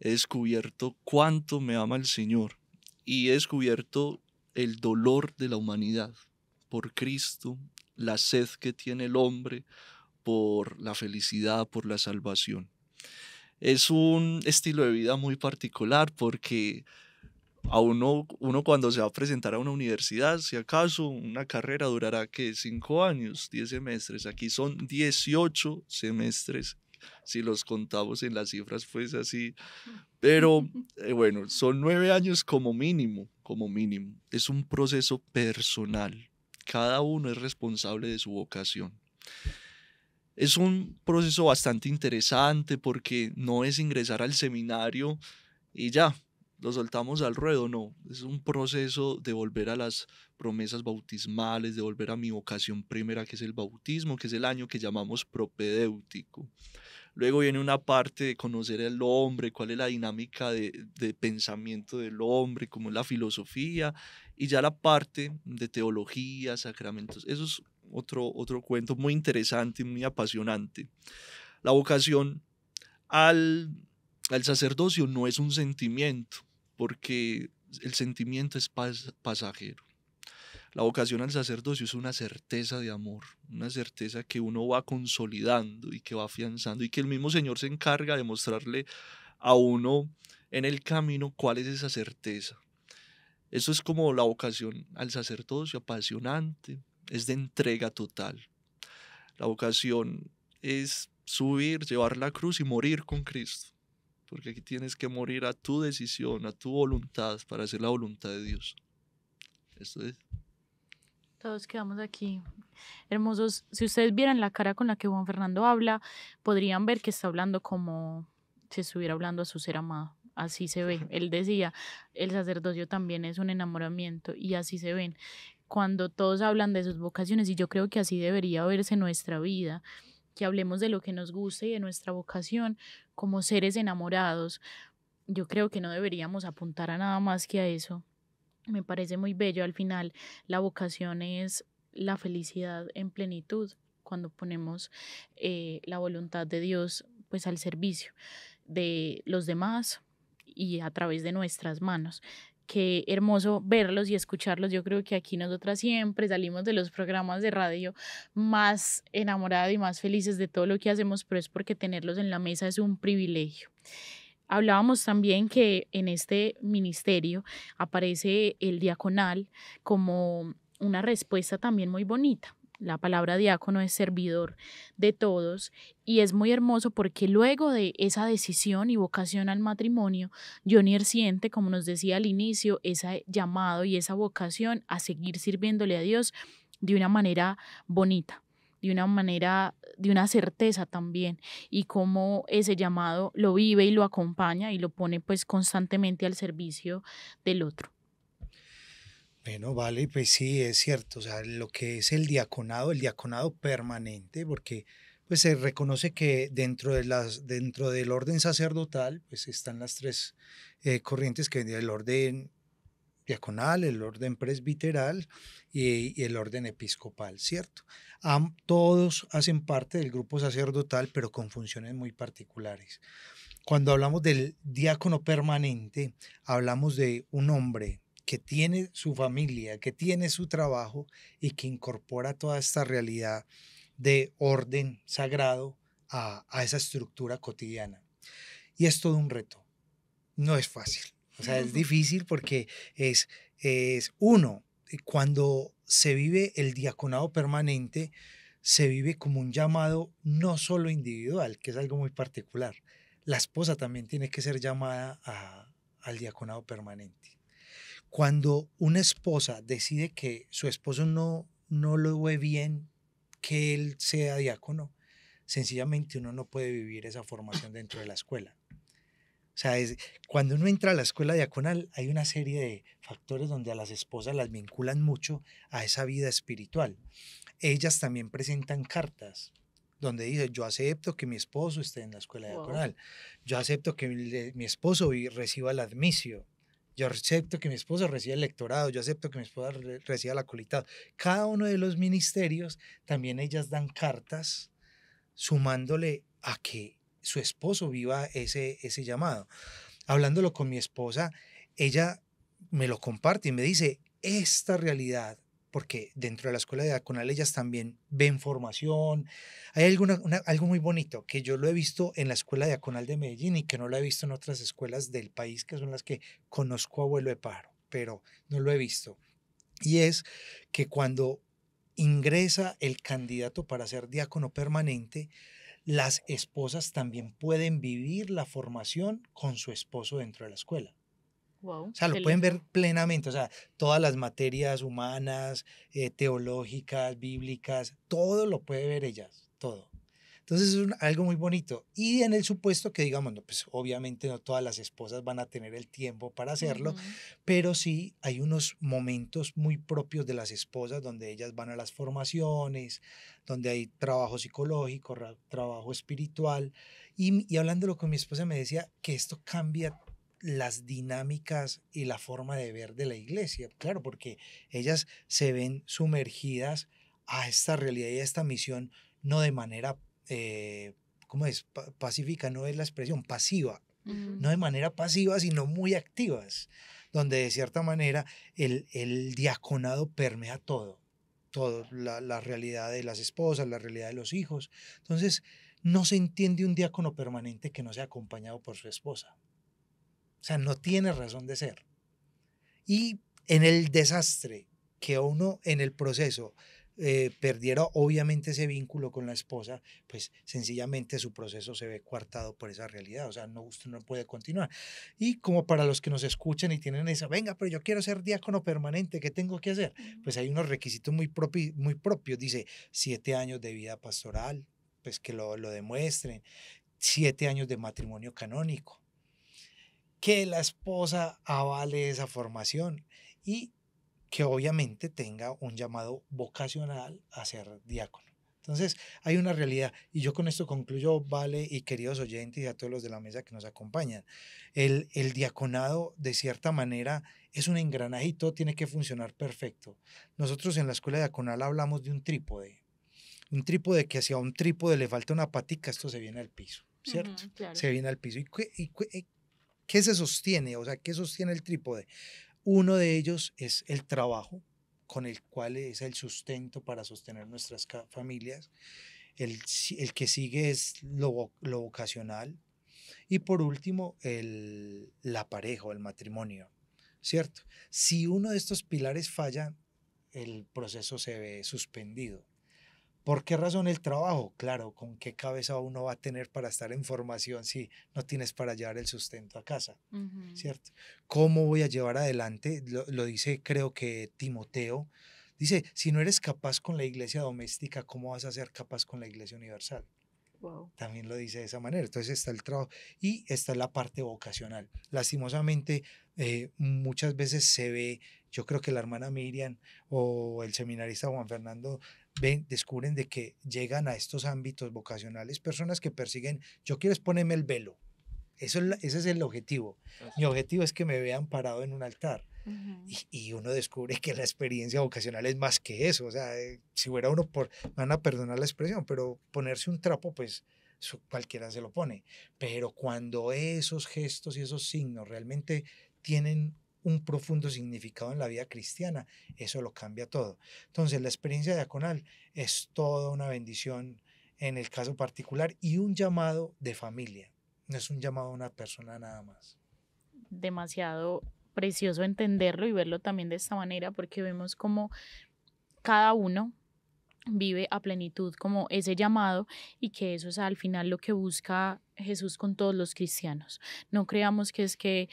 He descubierto cuánto me ama el Señor y he descubierto el dolor de la humanidad, por Cristo, la sed que tiene el hombre, por la felicidad, por la salvación. Es un estilo de vida muy particular porque a uno, uno cuando se va a presentar a una universidad, si acaso una carrera durará que 5 años, 10 semestres, aquí son 18 semestres si los contamos en las cifras, pues así. [laughs] Pero eh, bueno, son nueve años como mínimo, como mínimo. Es un proceso personal. Cada uno es responsable de su vocación. Es un proceso bastante interesante porque no es ingresar al seminario y ya, lo soltamos al ruedo, no. Es un proceso de volver a las promesas bautismales, de volver a mi vocación primera, que es el bautismo, que es el año que llamamos propedéutico. Luego viene una parte de conocer al hombre, cuál es la dinámica de, pensamiento del hombre, cómo es la filosofía, y ya la parte de teología, sacramentos. Eso es otro, otro cuento muy interesante y muy apasionante. La vocación al, al sacerdocio no es un sentimiento, porque el sentimiento es pasajero. La vocación al sacerdocio es una certeza de amor, una certeza que uno va consolidando y que va afianzando y que el mismo Señor se encarga de mostrarle a uno en el camino cuál es esa certeza. Eso es como la vocación al sacerdocio, apasionante, es de entrega total. La vocación es subir, llevar la cruz y morir con Cristo, porque aquí tienes que morir a tu decisión, a tu voluntad, para hacer la voluntad de Dios. Esto es. Todos quedamos aquí hermosos. Si ustedes vieran la cara con la que Juan Fernando habla, podrían ver que está hablando como si estuviera hablando a su ser amado. Así se ve. Él decía, el sacerdocio también es un enamoramiento y así se ven. Cuando todos hablan de sus vocaciones, y yo creo que así debería verse nuestra vida, que hablemos de lo que nos gusta y de nuestra vocación como seres enamorados, yo creo que no deberíamos apuntar a nada más que a eso. Me parece muy bello al final. La vocación es la felicidad en plenitud cuando ponemos eh, la voluntad de Dios pues al servicio de los demás y a través de nuestras manos qué hermoso verlos y escucharlos. Yo creo que aquí nosotras siempre salimos de los programas de radio más enamoradas y más felices de todo lo que hacemos, pero es porque tenerlos en la mesa es un privilegio. Hablábamos también que en este ministerio aparece el diaconal como una respuesta también muy bonita. La palabra diácono es servidor de todos y es muy hermoso porque luego de esa decisión y vocación al matrimonio, Jonier siente, como nos decía al inicio, ese llamado y esa vocación a seguir sirviéndole a Dios de una manera bonita de una manera, de una certeza también, y cómo ese llamado lo vive y lo acompaña y lo pone pues constantemente al servicio del otro. Bueno, vale, pues sí, es cierto, o sea, lo que es el diaconado, el diaconado permanente, porque pues se reconoce que dentro, de las, dentro del orden sacerdotal, pues están las tres eh, corrientes que el orden diaconal, el orden presbiteral y, el orden episcopal, ¿cierto? todos hacen parte del grupo sacerdotal, pero con funciones muy particulares. Cuando hablamos del diácono permanente, hablamos de un hombre que tiene su familia, que tiene su trabajo y que incorpora toda esta realidad de orden sagrado a, a esa estructura cotidiana. Y es todo un reto. No es fácil o sea, es difícil porque es, es uno, eh, cuando se vive el diaconado permanente, se vive como un llamado no solo individual, que es algo muy particular. La esposa también tiene que ser llamada a, al diaconado permanente. Cuando una esposa decide que su esposo no, no lo ve bien que él sea diácono, sencillamente uno no puede vivir esa formación dentro de la escuela. O sea, cuando uno entra a la escuela diaconal, hay una serie de factores donde a las esposas las vinculan mucho a esa vida espiritual. Ellas también presentan cartas donde dice, yo acepto que mi esposo esté en la escuela diaconal, yo acepto que mi, esposo reciba el admisio, yo acepto que mi esposo reciba el lectorado, yo acepto que mi esposa reciba la colita. Cada uno de los ministerios, también ellas dan cartas sumándole a que su esposo viva ese, ese llamado. Hablándolo con mi esposa, ella me lo comparte y me dice, esta realidad, porque dentro de la escuela de Diaconal ellas también ven formación, hay alguna, algo muy bonito que yo lo he visto en la escuela Diaconal de Medellín y que no lo he visto en otras escuelas del país, que son las que conozco a abuelo de paro pero no lo he visto. Y es que cuando ingresa el candidato para ser diácono permanente, las esposas también pueden vivir la formación con su esposo dentro de la escuela. o sea, lo pueden ver plenamente, o sea, todas las materias humanas, eh, teológicas, bíblicas, todo lo puede ver ellas, todo. Entonces es algo muy bonito. Y en el supuesto que digamos, pues obviamente no todas las esposas van a tener el tiempo para hacerlo, pero sí hay unos momentos muy propios de las esposas donde ellas van a las formaciones, donde hay trabajo psicológico, trabajo espiritual. Y, y hablándolo con mi esposa me decía que esto cambia las dinámicas y la forma de ver de la iglesia, claro, porque ellas se ven sumergidas a esta realidad y a esta misión no de manera eh, ¿cómo es? pacífica no es la expresión, pasiva, no de manera pasiva, sino muy activas, donde de cierta manera el, diaconado permea todo, todo, la, la, realidad de las esposas, la realidad de los hijos. Entonces, no se entiende un diácono permanente que no sea acompañado por su esposa. O sea, no tiene razón de ser. Y en el desastre que uno en el proceso eh, perdiera obviamente ese vínculo con la esposa, pues sencillamente su proceso se ve coartado por esa realidad, o sea, no, no puede continuar. Y como para los que nos escuchan y tienen esa, venga, pero yo quiero ser diácono permanente, ¿qué tengo que hacer? Pues hay unos requisitos muy, propi muy propios, dice siete años de vida pastoral, pues que lo, lo demuestren, siete años de matrimonio canónico, que la esposa avale esa formación y que obviamente tenga un llamado vocacional a ser diácono. Entonces, hay una realidad, y yo con esto concluyo, Vale, y queridos oyentes y a todos los de la mesa que nos acompañan. El, el diaconado, de cierta manera, es un engranaje y todo tiene que funcionar perfecto. Nosotros en la escuela diaconal hablamos de un trípode. Un trípode que hacia un trípode le falta una patica, esto se viene al piso, ¿cierto? Se viene al piso. ¿Y, y qué se sostiene? O sea, ¿qué sostiene el trípode? Uno de ellos es el trabajo, con el cual es el sustento para sostener nuestras familias. El, que sigue es lo, lo, vocacional. Y por último, el, la pareja o el matrimonio, ¿cierto? Si uno de estos pilares falla, el proceso se ve suspendido. ¿Por qué razón el trabajo? Claro, ¿con qué cabeza uno va a tener para estar en formación si no tienes para llevar el sustento a casa? ¿Cierto? ¿Cómo voy a llevar adelante? Lo, dice, creo que Timoteo. Dice, si no eres capaz con la iglesia doméstica, ¿cómo vas a ser capaz con la iglesia universal? También lo dice de esa manera. Entonces está el trabajo y está la parte vocacional. Lastimosamente, eh, muchas veces se ve, yo creo que la hermana Miriam o el seminarista Juan Fernando descubren de que llegan a estos ámbitos vocacionales personas que persiguen, yo quiero exponerme el velo. Eso es ese es el objetivo. Mi objetivo es que me vean parado en un altar. Y, uno descubre que la experiencia vocacional es más que eso. O sea, eh, si fuera uno, por, van a perdonar la expresión, pero ponerse un trapo, pues cualquiera se lo pone. Pero cuando esos gestos y esos signos realmente tienen un profundo significado en la vida cristiana, eso lo cambia todo. Entonces, la experiencia diaconal es toda una bendición en el caso particular y un llamado de familia, no es un llamado a una persona nada más. Demasiado precioso entenderlo y verlo también de esta manera porque vemos como cada uno vive a plenitud como ese llamado y que eso es al final lo que busca Jesús con todos los cristianos. No creamos que es que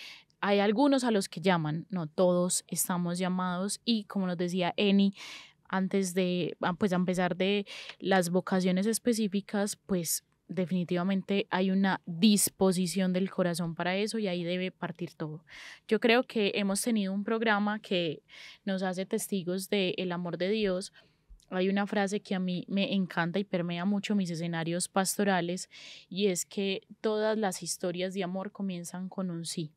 hay algunos a los que llaman, no todos estamos llamados y como nos decía Eni, antes de, ah, pues a empezar de las vocaciones específicas, pues definitivamente hay una disposición del corazón para eso y ahí debe partir todo. Yo creo que hemos tenido un programa que nos hace testigos del el amor de Dios. Hay una frase que a mí me encanta y permea mucho mis escenarios pastorales y es que todas las historias de amor comienzan con un sí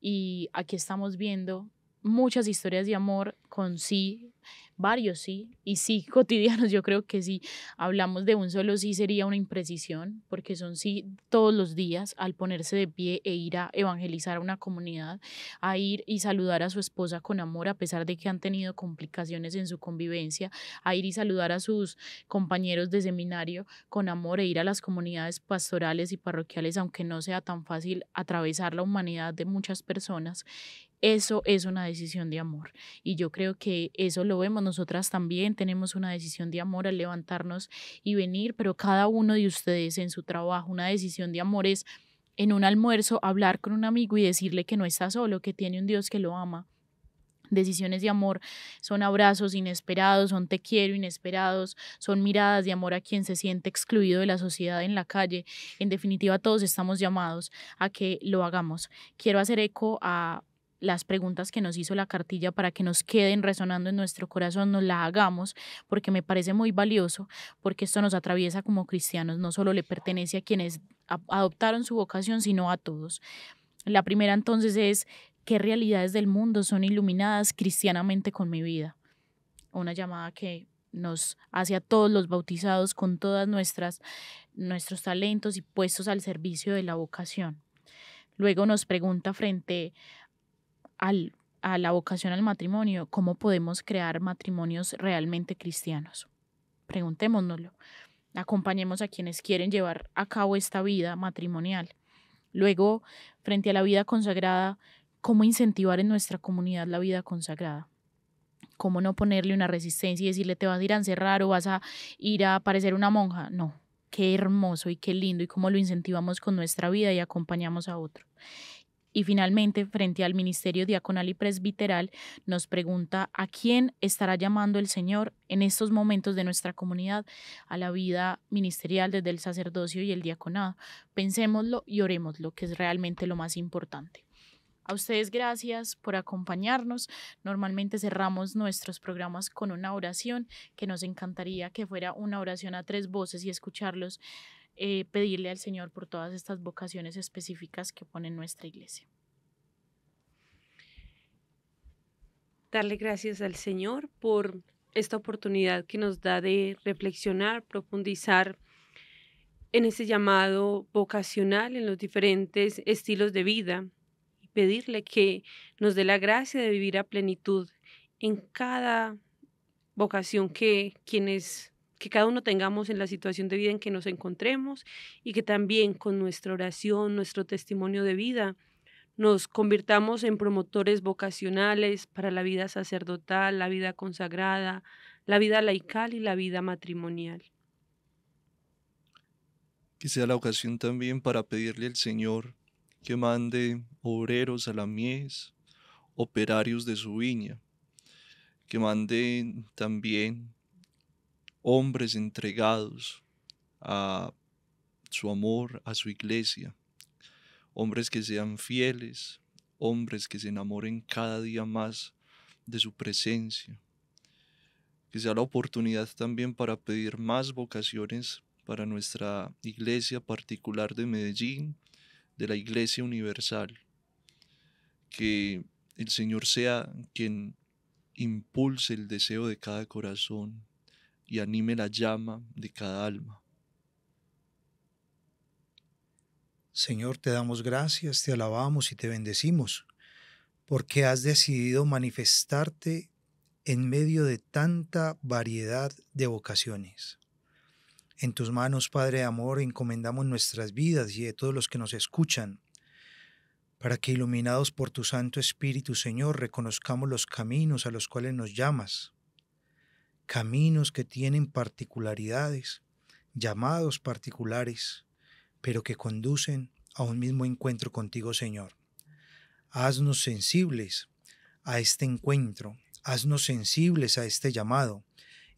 y aquí estamos viendo muchas historias de amor con sí varios sí, y sí, [laughs] cotidianos, yo creo que si hablamos de un solo sí sería una imprecisión, porque son sí todos los días al ponerse de pie e ir a evangelizar a una comunidad, a ir y saludar a su esposa con amor, a pesar de que han tenido complicaciones en su convivencia, a ir y saludar a sus compañeros de seminario con amor e ir a las comunidades pastorales y parroquiales, aunque no sea tan fácil atravesar la humanidad de muchas personas. Eso es una decisión de amor y yo creo que eso lo vemos, nosotras también tenemos una decisión de amor al levantarnos y venir, pero cada uno de ustedes en su trabajo, una decisión de amor es en un almuerzo hablar con un amigo y decirle que no está solo, que tiene un Dios que lo ama. Decisiones de amor son abrazos inesperados, son te quiero inesperados, son miradas de amor a quien se siente excluido de la sociedad en la calle. En definitiva, todos estamos llamados a que lo hagamos. Quiero hacer eco a las preguntas que nos hizo la cartilla para que nos queden resonando en nuestro corazón, nos la hagamos, porque me parece muy valioso, porque esto nos atraviesa como cristianos, no solo le pertenece a quienes adoptaron su vocación, sino a todos. La primera entonces es, ¿qué realidades del mundo son iluminadas cristianamente con mi vida? Una llamada que nos hace a todos los bautizados con todas nuestras nuestros talentos y puestos al servicio de la vocación. Luego nos pregunta frente a la vocación al matrimonio, ¿cómo podemos crear matrimonios realmente cristianos? Preguntémonoslo. Acompañemos a quienes quieren llevar a cabo esta vida matrimonial. Luego, frente a la vida consagrada, ¿cómo incentivar en nuestra comunidad la vida consagrada? ¿Cómo no ponerle una resistencia y decirle te vas a ir a encerrar o vas a ir a parecer una monja? No, qué hermoso y qué lindo y cómo lo incentivamos con nuestra vida y acompañamos a otro. Y finalmente, frente al Ministerio Diaconal y Presbiteral, nos pregunta a quién estará llamando el Señor en estos momentos de nuestra comunidad a la vida ministerial desde el sacerdocio y el diaconado. Pensémoslo y lo que es realmente lo más importante. A ustedes gracias por acompañarnos. Normalmente cerramos nuestros programas con una oración que nos encantaría que fuera una oración a tres voces y escucharlos eh, pedirle al Señor por todas estas vocaciones específicas que pone nuestra iglesia. Darle gracias al Señor por esta oportunidad que nos da de reflexionar, profundizar en ese llamado vocacional, en los diferentes estilos de vida, y pedirle que nos dé la gracia de vivir a plenitud en cada vocación que quienes que cada uno tengamos en la situación de vida en que nos encontremos y que también con nuestra oración, nuestro testimonio de vida, nos convirtamos en promotores vocacionales para la vida sacerdotal, la vida consagrada, la vida laical y la vida matrimonial. Que sea la ocasión también para pedirle al Señor que mande obreros a la mies, operarios de su viña, que mande también hombres entregados a su amor, a su iglesia, hombres que sean fieles, hombres que se enamoren cada día más de su presencia, que sea la oportunidad también para pedir más vocaciones para nuestra iglesia particular de Medellín, de la iglesia universal, que el Señor sea quien impulse el deseo de cada corazón, y anime la llama de cada alma. Señor, te damos gracias, te alabamos y te bendecimos, porque has decidido manifestarte en medio de tanta variedad de vocaciones. En tus manos, Padre de Amor, encomendamos nuestras vidas y de todos los que nos escuchan, para que iluminados por tu Santo Espíritu, Señor, reconozcamos los caminos a los cuales nos llamas caminos que tienen particularidades, llamados particulares, pero que conducen a un mismo encuentro contigo, Señor. Haznos sensibles a este encuentro, haznos sensibles a este llamado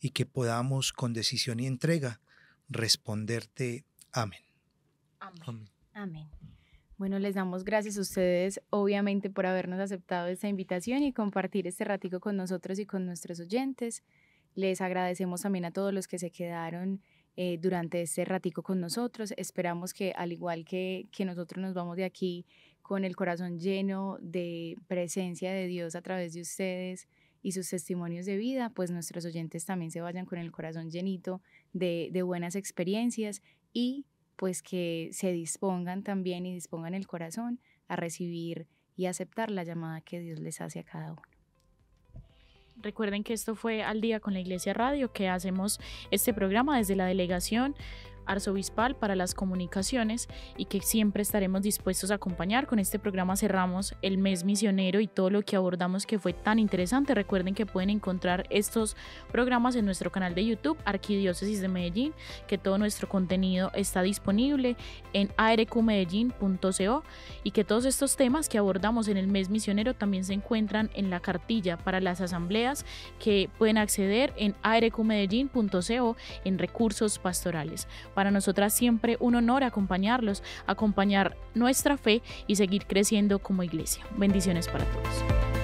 y que podamos con decisión y entrega responderte. Amén. Amén. Bueno, les damos gracias a ustedes, obviamente, por habernos aceptado esta invitación y compartir este ratico con nosotros y con nuestros oyentes. Les agradecemos también a todos los que se quedaron eh, durante este ratico con nosotros. Esperamos que al igual que, que nosotros nos vamos de aquí con el corazón lleno de presencia de Dios a través de ustedes y sus testimonios de vida, pues nuestros oyentes también se vayan con el corazón llenito de, de buenas experiencias y pues que se dispongan también y dispongan el corazón a recibir y aceptar la llamada que Dios les hace a cada uno. Recuerden que esto fue Al Día con la Iglesia Radio, que hacemos este programa desde la delegación arzobispal para las comunicaciones y que siempre estaremos dispuestos a acompañar. Con este programa cerramos el mes misionero y todo lo que abordamos que fue tan interesante. Recuerden que pueden encontrar estos programas en nuestro canal de YouTube, Arquidiócesis de Medellín, que todo nuestro contenido está disponible en arqmedellín.co y que todos estos temas que abordamos en el mes misionero también se encuentran en la cartilla para las asambleas que pueden acceder en arqmedellín.co en recursos pastorales. Para nosotras siempre un honor acompañarlos, acompañar nuestra fe y seguir creciendo como iglesia. Bendiciones para todos.